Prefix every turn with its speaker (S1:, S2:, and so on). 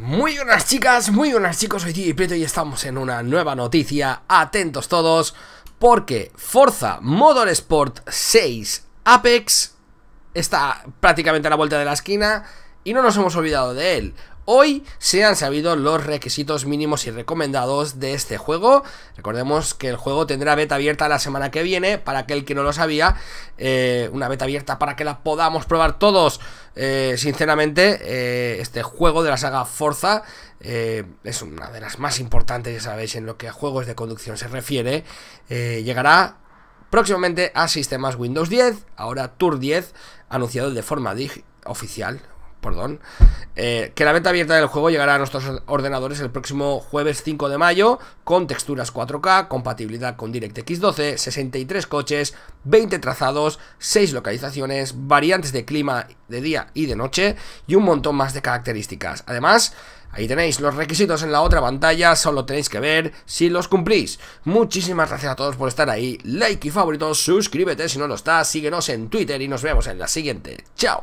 S1: Muy buenas chicas, muy buenas chicos, soy DJ Prieto y estamos en una nueva noticia, atentos todos, porque Forza Sport 6 Apex está prácticamente a la vuelta de la esquina y no nos hemos olvidado de él. Hoy se han sabido los requisitos mínimos y recomendados de este juego. Recordemos que el juego tendrá beta abierta la semana que viene, para aquel que no lo sabía, eh, una beta abierta para que la podamos probar todos. Eh, sinceramente, eh, este juego de la saga Forza eh, es una de las más importantes, ya sabéis, en lo que a juegos de conducción se refiere. llegará próximamente a sistemas Windows 10, ahora Tour 10, anunciado de forma oficial, perdón, eh, que la venta abierta del juego llegará a nuestros ordenadores el próximo jueves 5 de mayo, con texturas 4K, compatibilidad con DirectX 12, 63 coches, 20 trazados, 6 localizaciones, variantes de clima de día y de noche y un montón más de características. Además, Ahí tenéis los requisitos en la otra pantalla, solo tenéis que ver si los cumplís. Muchísimas gracias a todos por estar ahí, like y favoritos, suscríbete si no lo estás, síguenos en Twitter y nos vemos en la siguiente. ¡Chao!